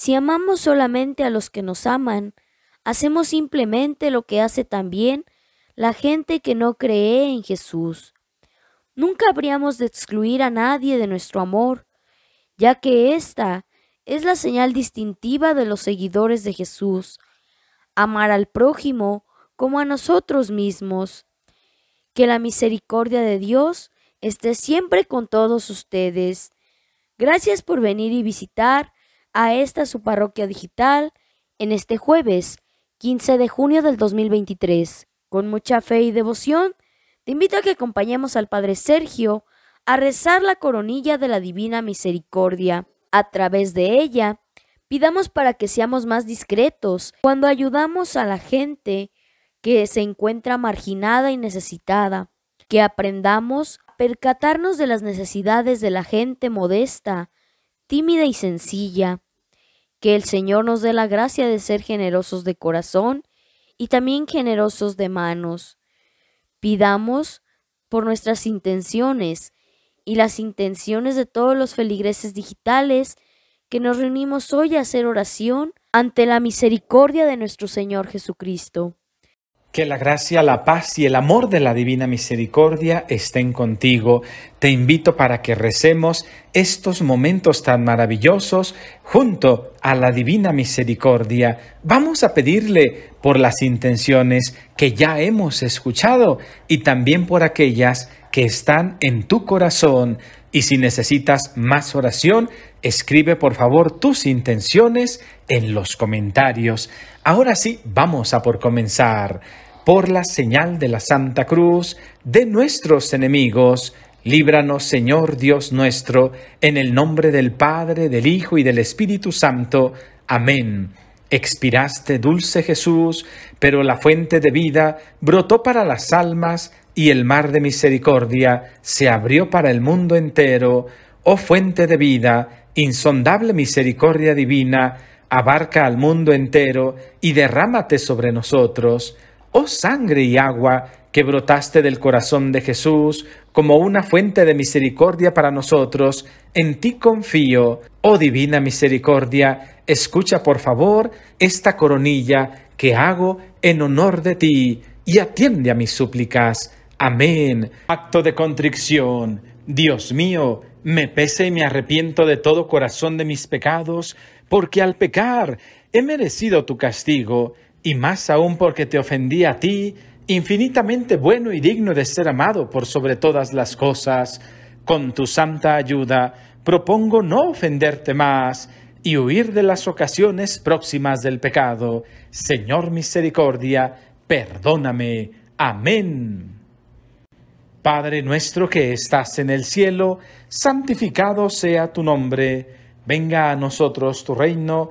Si amamos solamente a los que nos aman, hacemos simplemente lo que hace también la gente que no cree en Jesús. Nunca habríamos de excluir a nadie de nuestro amor, ya que esta es la señal distintiva de los seguidores de Jesús, amar al prójimo como a nosotros mismos. Que la misericordia de Dios esté siempre con todos ustedes. Gracias por venir y visitar a esta su parroquia digital en este jueves 15 de junio del 2023. Con mucha fe y devoción, te invito a que acompañemos al Padre Sergio a rezar la coronilla de la Divina Misericordia. A través de ella, pidamos para que seamos más discretos cuando ayudamos a la gente que se encuentra marginada y necesitada, que aprendamos a percatarnos de las necesidades de la gente modesta, tímida y sencilla, que el Señor nos dé la gracia de ser generosos de corazón y también generosos de manos. Pidamos por nuestras intenciones y las intenciones de todos los feligreses digitales que nos reunimos hoy a hacer oración ante la misericordia de nuestro Señor Jesucristo. Que la gracia, la paz y el amor de la divina misericordia estén contigo. Te invito para que recemos estos momentos tan maravillosos junto a la divina misericordia. Vamos a pedirle por las intenciones que ya hemos escuchado y también por aquellas que están en tu corazón. Y si necesitas más oración, escribe por favor tus intenciones en los comentarios. Ahora sí, vamos a por comenzar por la señal de la Santa Cruz, de nuestros enemigos, líbranos Señor Dios nuestro, en el nombre del Padre, del Hijo y del Espíritu Santo. Amén. Expiraste, dulce Jesús, pero la fuente de vida brotó para las almas y el mar de misericordia se abrió para el mundo entero. Oh fuente de vida, insondable misericordia divina, abarca al mundo entero y derrámate sobre nosotros oh sangre y agua que brotaste del corazón de Jesús como una fuente de misericordia para nosotros, en ti confío, oh divina misericordia, escucha por favor esta coronilla que hago en honor de ti y atiende a mis súplicas. Amén. Acto de contrición. Dios mío, me pese y me arrepiento de todo corazón de mis pecados, porque al pecar he merecido tu castigo y más aún porque te ofendí a ti, infinitamente bueno y digno de ser amado por sobre todas las cosas, con tu santa ayuda propongo no ofenderte más y huir de las ocasiones próximas del pecado. Señor misericordia, perdóname. Amén. Padre nuestro que estás en el cielo, santificado sea tu nombre, venga a nosotros tu reino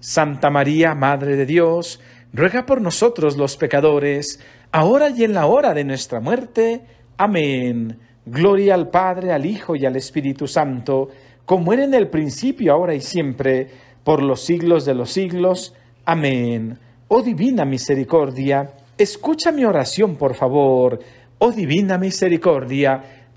Santa María, Madre de Dios, ruega por nosotros los pecadores, ahora y en la hora de nuestra muerte. Amén. Gloria al Padre, al Hijo y al Espíritu Santo, como era en el principio, ahora y siempre, por los siglos de los siglos. Amén. Oh divina misericordia, escucha mi oración, por favor. Oh divina misericordia,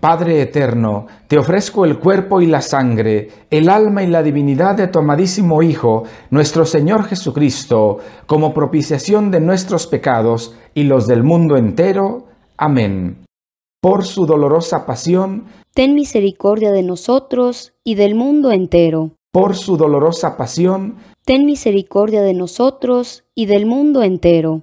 Padre eterno, te ofrezco el cuerpo y la sangre, el alma y la divinidad de tu amadísimo Hijo, nuestro Señor Jesucristo, como propiciación de nuestros pecados y los del mundo entero. Amén. Por su dolorosa pasión, ten misericordia de nosotros y del mundo entero. Por su dolorosa pasión, ten misericordia de nosotros y del mundo entero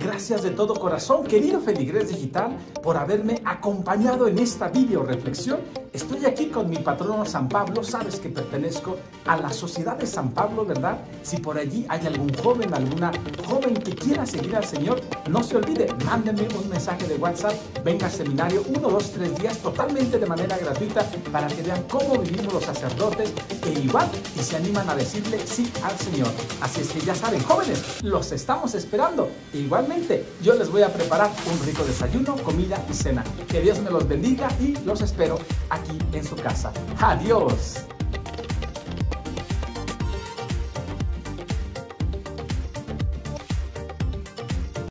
Gracias de todo corazón, querido Feligrés Digital, por haberme acompañado en esta video reflexión. Estoy aquí con mi patrono San Pablo, sabes que pertenezco a la Sociedad de San Pablo, ¿verdad? Si por allí hay algún joven, alguna joven que quiera seguir al Señor, no se olvide, mándenme un mensaje de WhatsApp, venga al seminario uno, dos, tres días totalmente de manera gratuita para que vean cómo vivimos los sacerdotes e igual y se animan a decirle sí al Señor. Así es que ya saben, jóvenes, los estamos esperando. E igual yo les voy a preparar un rico desayuno, comida y cena. Que Dios me los bendiga y los espero aquí en su casa. Adiós.